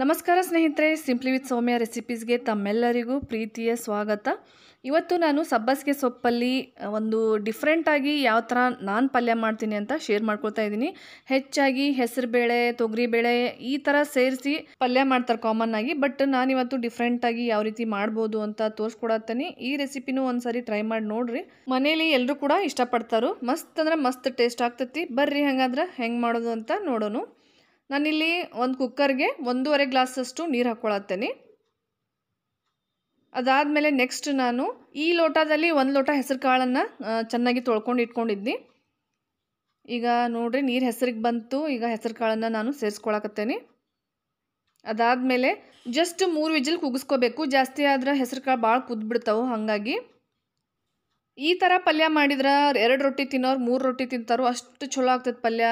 ನಮಸ್ಕಾರ ಸ್ನೇಹಿತರೆ simply with ಸೌಮ್ಯ ರೆಸಿಪೀಸ್ಗೆ ತಮ್ಮೆಲ್ಲರಿಗೂ ಪ್ರೀತಿಯ ಸ್ವಾಗತ ಇವತ್ತು ನಾನು ಸಬ್ಬಸಿಗೆ ಸೊಪ್ಪಲ್ಲಿ ಒಂದು ಡಿಫ್ರೆಂಟಾಗಿ ಯಾವ ಥರ ನಾನು ಪಲ್ಯ ಮಾಡ್ತೀನಿ ಅಂತ ಶೇರ್ ಮಾಡ್ಕೊಳ್ತಾ ಇದ್ದೀನಿ ಹೆಚ್ಚಾಗಿ ಹೆಸರುಬೇಳೆ ತೊಗರಿಬೇಳೆ ಈ ಥರ ಸೇರಿಸಿ ಪಲ್ಯ ಮಾಡ್ತಾರೆ ಕಾಮನ್ ಆಗಿ ಬಟ್ ನಾನಿವತ್ತು ಡಿಫ್ರೆಂಟಾಗಿ ಯಾವ ರೀತಿ ಮಾಡ್ಬೋದು ಅಂತ ತೋರಿಸ್ಕೊಡತ್ತೀನಿ ಈ ರೆಸಿಪಿನೂ ಸಾರಿ ಟ್ರೈ ಮಾಡಿ ನೋಡ್ರಿ ಮನೇಲಿ ಎಲ್ಲರೂ ಕೂಡ ಇಷ್ಟಪಡ್ತಾರೋ ಮಸ್ತ್ ಅಂದ್ರೆ ಮಸ್ತ್ ಟೇಸ್ಟ್ ಆಗ್ತತಿ ಬರ್ರಿ ಹಂಗಾದ್ರೆ ಹೆಂಗೆ ಮಾಡೋದು ಅಂತ ನೋಡೋಣ ನಾನಿಲ್ಲಿ ಒಂದು ಕುಕ್ಕರ್ಗೆ ಒಂದೂವರೆ ಗ್ಲಾಸಷ್ಟು ನೀರು ಹಾಕ್ಕೊಳತ್ತೇನೆ ಅದಾದಮೇಲೆ ನೆಕ್ಸ್ಟ್ ನಾನು ಈ ಲೋಟದಲ್ಲಿ ಒಂದು ಲೋಟ ಹೆಸರು ಕಾಳನ್ನು ಚೆನ್ನಾಗಿ ತೊಳ್ಕೊಂಡು ಇಟ್ಕೊಂಡಿದ್ನಿ ಈಗ ನೋಡಿರಿ ನೀರು ಹೆಸರಿಗೆ ಬಂತು ಈಗ ಹೆಸರು ಕಾಳನ್ನು ನಾನು ಸೇರಿಸ್ಕೊಳಕತ್ತೇನೆ ಅದಾದಮೇಲೆ ಜಸ್ಟ್ ಮೂರು ವಿಜಿಲ್ ಕುಗಿಸ್ಕೋಬೇಕು ಜಾಸ್ತಿ ಆದ್ರೆ ಹೆಸರು ಕಾಳು ಭಾಳ ಕುದ್ಬಿಡ್ತಾವೆ ಹಾಗಾಗಿ ಈ ಥರ ಪಲ್ಯ ಮಾಡಿದ್ರೆ ಎರಡು ರೊಟ್ಟಿ ತಿನ್ನೋರು ಮೂರು ರೊಟ್ಟಿ ತಿಂತಾರೋ ಅಷ್ಟು ಚಲೋ ಆಗ್ತೈತೆ ಪಲ್ಯ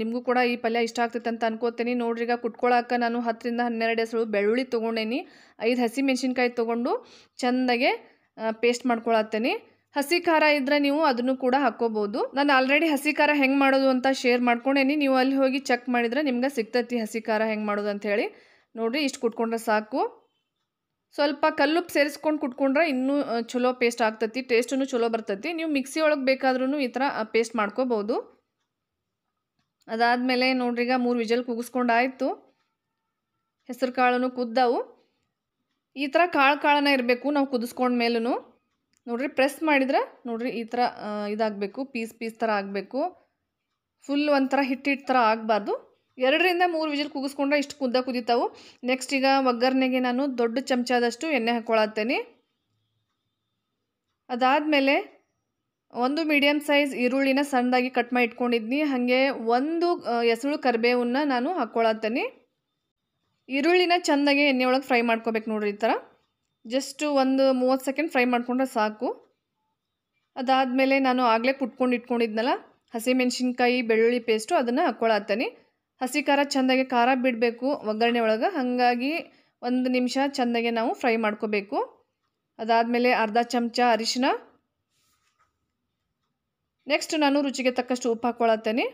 ನಿಮಗೂ ಕೂಡ ಈ ಪಲ್ಯ ಇಷ್ಟ ಆಗ್ತೈತೆ ಅಂತ ಅನ್ಕೋತೀನಿ ಈಗ ಕುಟ್ಕೊಳಕ್ಕೆ ನಾನು ಹತ್ತರಿಂದ ಹನ್ನೆರಡು ಹೆಸರು ಬೆಳ್ಳುಳ್ಳಿ ತೊಗೊಂಡೇನಿ ಐದು ಹಸಿ ಮೆಣಸಿನ್ಕಾಯಿ ತೊಗೊಂಡು ಚೆಂದಾಗೆ ಪೇಸ್ಟ್ ಮಾಡ್ಕೊಳತ್ತೇನೆ ಹಸಿ ಖಾರ ಇದ್ದರೆ ನೀವು ಅದನ್ನು ಕೂಡ ಹಾಕ್ಕೋಬೋದು ನಾನು ಆಲ್ರೆಡಿ ಹಸಿ ಖಾರ ಹೆಂಗೆ ಮಾಡೋದು ಅಂತ ಶೇರ್ ಮಾಡ್ಕೊಂಡೇನಿ ನೀವು ಅಲ್ಲಿ ಹೋಗಿ ಚೆಕ್ ಮಾಡಿದ್ರೆ ನಿಮ್ಗೆ ಸಿಗ್ತೈತಿ ಹಸಿ ಖಾರ ಹೆಂಗೆ ಮಾಡೋದು ಅಂತ ಹೇಳಿ ನೋಡಿರಿ ಇಷ್ಟು ಕುಟ್ಕೊಂಡ್ರೆ ಸಾಕು ಸ್ವಲ್ಪ ಕಲ್ಲುಪ್ ಸೇರಿಸ್ಕೊಂಡು ಕುಟ್ಕೊಂಡ್ರೆ ಇನ್ನೂ ಚಲೋ ಪೇಸ್ಟ್ ಆಗ್ತತಿ ಟೇಸ್ಟೂ ಚಲೋ ಬರ್ತೈತಿ ನೀವು ಮಿಕ್ಸಿ ಒಳಗೆ ಬೇಕಾದ್ರೂ ಈ ಥರ ಪೇಸ್ಟ್ ಮಾಡ್ಕೋಬೋದು ಅದಾದಮೇಲೆ ಈಗ ಮೂರು ವಿಜಲ್ ಕೂಗಿಸ್ಕೊಂಡಾಯಿತು ಹೆಸರು ಕಾಳು ಕುದ್ದವು ಈ ಥರ ಕಾಳು ಕಾಳನ್ನ ಇರಬೇಕು ನಾವು ಕುದಿಸ್ಕೊಂಡ ಮೇಲೂ ನೋಡ್ರಿ ಪ್ರೆಸ್ ಮಾಡಿದ್ರೆ ನೋಡ್ರಿ ಈ ಥರ ಇದಾಗಬೇಕು ಪೀಸ್ ಪೀಸ್ ಥರ ಆಗಬೇಕು ಫುಲ್ ಒಂಥರ ಹಿಟ್ಟಿಟ್ಟು ಥರ ಆಗಬಾರ್ದು ಎರಡರಿಂದ ಮೂರು ವಿಜಿಲ್ ಕೂಗಿಸ್ಕೊಂಡ್ರೆ ಇಷ್ಟು ಕುದ್ದ ಕುದಿತಾವು ನೆಕ್ಸ್ಟ್ ಈಗ ಒಗ್ಗರಣೆಗೆ ನಾನು ದೊಡ್ಡ ಚಮಚದಷ್ಟು ಎಣ್ಣೆ ಹಾಕ್ಕೊಳತ್ತೇನೆ ಅದಾದಮೇಲೆ ಒಂದು ಮೀಡಿಯಮ್ ಸೈಜ್ ಈರುಳ್ಳಿನ ಸಣ್ಣದಾಗಿ ಕಟ್ ಮಾಡಿ ಇಟ್ಕೊಂಡಿದ್ನಿ ಹಾಗೆ ಒಂದು ಹೆಸರು ಕರಿಬೇವನ್ನ ನಾನು ಹಾಕ್ಕೊಳತ್ತೇನೆ ಈರುಳ್ಳಿನ ಚೆಂದಾಗಿ ಎಣ್ಣೆ ಒಳಗೆ ಫ್ರೈ ಮಾಡ್ಕೋಬೇಕು ನೋಡ್ರಿ ಈ ಥರ ಜಸ್ಟು ಒಂದು ಮೂವತ್ತು ಸೆಕೆಂಡ್ ಫ್ರೈ ಮಾಡಿಕೊಂಡ್ರೆ ಸಾಕು ಅದಾದಮೇಲೆ ನಾನು ಆಗಲೇ ಕುಟ್ಕೊಂಡು ಇಟ್ಕೊಂಡಿದ್ನಲ್ಲ ಹಸಿಮೆಣಸಿನ್ಕಾಯಿ ಬೆಳ್ಳುಳ್ಳಿ ಪೇಸ್ಟು ಅದನ್ನು ಹಾಕ್ಕೊಳತ್ತೇನೆ ಹಸಿ ಖಾರ ಚೆಂದಾಗಿ ಖಾರ ಬಿಡಬೇಕು ಒಗ್ಗರಣೆ ಒಳಗೆ ಹಾಗಾಗಿ ಒಂದು ನಿಮಿಷ ಚೆಂದಾಗೆ ನಾವು ಫ್ರೈ ಮಾಡ್ಕೋಬೇಕು ಅದಾದಮೇಲೆ ಅರ್ಧ ಚಮಚ ಅರಿಶಿನ ನೆಕ್ಸ್ಟ್ ನಾನು ರುಚಿಗೆ ತಕ್ಕಷ್ಟು ಉಪ್ಪು ಹಾಕ್ಕೊಳತ್ತೇನೆ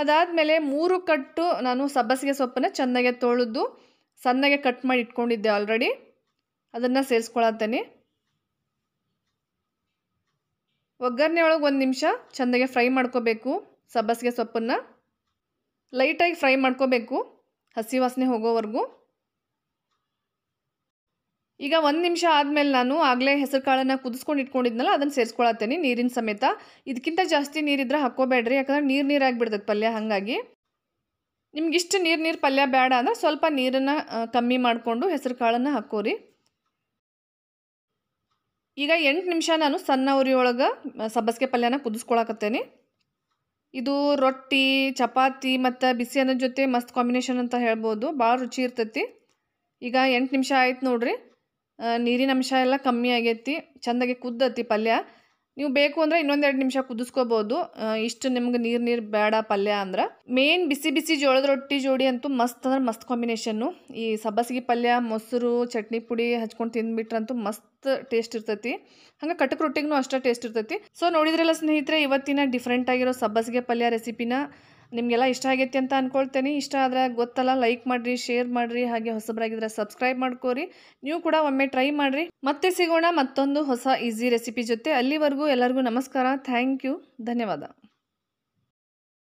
ಅದಾದಮೇಲೆ ಮೂರು ಕಟ್ಟು ನಾನು ಸಬ್ಬಸಿಗೆ ಸೊಪ್ಪನ್ನು ಚೆನ್ನಾಗೆ ತೊಳೆದು ಸಣ್ಣಗೆ ಕಟ್ ಮಾಡಿ ಇಟ್ಕೊಂಡಿದ್ದೆ ಆಲ್ರೆಡಿ ಅದನ್ನು ಸೇರಿಸ್ಕೊಳತ್ತೇನೆ ಒಗ್ಗರಣೆ ಒಳಗೆ ಒಂದು ನಿಮಿಷ ಚೆಂದಾಗೆ ಫ್ರೈ ಮಾಡ್ಕೋಬೇಕು ಸಬ್ಬಸಿಗೆ ಸೊಪ್ಪನ್ನು ಲೈಟಾಗಿ ಫ್ರೈ ಮಾಡ್ಕೋಬೇಕು ಹಸಿ ವಾಸನೆ ಹೋಗೋವರೆಗೂ ಈಗ ಒಂದು ನಿಮಿಷ ಆದಮೇಲೆ ನಾನು ಆಗಲೇ ಹೆಸರು ಕಾಳನ್ನು ಕುದಿಸ್ಕೊಂಡು ಇಟ್ಕೊಂಡಿದ್ನಲ್ಲ ಅದನ್ನು ಸೇರಿಸ್ಕೊಳತ್ತೇನೆ ನೀರಿನ ಸಮೇತ ಇದಕ್ಕಿಂತ ಜಾಸ್ತಿ ನೀರಿದ್ರೆ ಹಾಕ್ಕೋಬೇಡ್ರಿ ಯಾಕಂದ್ರೆ ನೀರು ನೀರಾಗಿ ಬಿಡ್ತದೆ ಪಲ್ಯ ಹಾಗಾಗಿ ನಿಮ್ಗೆ ಇಷ್ಟು ನೀರು ನೀರು ಪಲ್ಯ ಬೇಡ ಅಂದ್ರೆ ಸ್ವಲ್ಪ ನೀರನ್ನು ಕಮ್ಮಿ ಮಾಡಿಕೊಂಡು ಹೆಸರು ಕಾಳನ್ನು ಹಾಕೋರಿ ಈಗ ಎಂಟು ನಿಮಿಷ ನಾನು ಸಣ್ಣ ಉರಿಯೊಳಗೆ ಸಬ್ಬಸಿಗೆ ಪಲ್ಯನ ಕುದಿಸ್ಕೊಳಕತ್ತೇನೆ ಇದು ರೊಟ್ಟಿ ಚಪಾತಿ ಮತ್ತು ಬಿಸಿ ಅನ್ನದ ಜೊತೆ ಮಸ್ತ್ ಕಾಂಬಿನೇಷನ್ ಅಂತ ಹೇಳ್ಬೋದು ಭಾಳ ರುಚಿ ಇರ್ತೈತಿ ಈಗ ಎಂಟು ನಿಮಿಷ ಆಯ್ತು ನೋಡಿರಿ ನೀರಿನ ಅಂಶ ಎಲ್ಲ ಕಮ್ಮಿ ಆಗೈತಿ ಚಂದಾಗಿ ಕುದ್ದತಿ ಪಲ್ಯ ನೀವು ಬೇಕು ಅಂದರೆ ಇನ್ನೊಂದೆರಡು ನಿಮಿಷ ಕುದಿಸ್ಕೋಬೋದು ಇಷ್ಟು ನಿಮ್ಗೆ ನೀರು ನೀರು ಬೇಡ ಪಲ್ಯ ಅಂದ್ರೆ ಮೇನ್ ಬಿಸಿ ಬಿಸಿ ಜೋಳದ ರೊಟ್ಟಿ ಜೋಡಿ ಅಂತೂ ಮಸ್ತ್ ಅಂದ್ರೆ ಮಸ್ತ್ ಕಾಂಬಿನೇಷನ್ನು ಈ ಸಬ್ಬಸಿಗೆ ಪಲ್ಯ ಮೊಸರು ಚಟ್ನಿ ಪುಡಿ ಹಚ್ಕೊಂಡು ತಿಂದ್ಬಿಟ್ರಂತೂ ಮಸ್ತ್ ಟೇಸ್ಟ್ ಇರ್ತೈತಿ ಹಂಗೆ ಕಟಕ್ ರೊಟ್ಟಿಗೂ ಅಷ್ಟೇ ಟೇಸ್ಟ್ ಇರ್ತೈತಿ ಸೊ ನೋಡಿದ್ರಲ್ಲ ಸ್ನೇಹಿತರೆ ಇವತ್ತಿನ ಡಿಫ್ರೆಂಟ್ ಆಗಿರೋ ಸಬ್ಬಸಿಗೆ ಪಲ್ಯ ರೆಸಿಪಿನ ನಿಮಗೆಲ್ಲ ಇಷ್ಟ ಆಗೈತಿ ಅಂತ ಅಂದ್ಕೊಳ್ತೇನೆ ಇಷ್ಟ ಆದರೆ ಗೊತ್ತಲ್ಲ ಲೈಕ್ ಮಾಡಿರಿ ಶೇರ್ ಮಾಡಿರಿ ಹಾಗೆ ಹೊಸಬರಾಗಿದ್ರೆ ಸಬ್ಸ್ಕ್ರೈಬ್ ಮಾಡ್ಕೋರಿ ನೀವು ಕೂಡ ಒಮ್ಮೆ ಟ್ರೈ ಮಾಡಿರಿ ಮತ್ತೆ ಸಿಗೋಣ ಮತ್ತೊಂದು ಹೊಸ ಈಸಿ ರೆಸಿಪಿ ಜೊತೆ ಅಲ್ಲಿವರೆಗೂ ಎಲ್ಲರಿಗೂ ನಮಸ್ಕಾರ ಥ್ಯಾಂಕ್ ಯು ಧನ್ಯವಾದ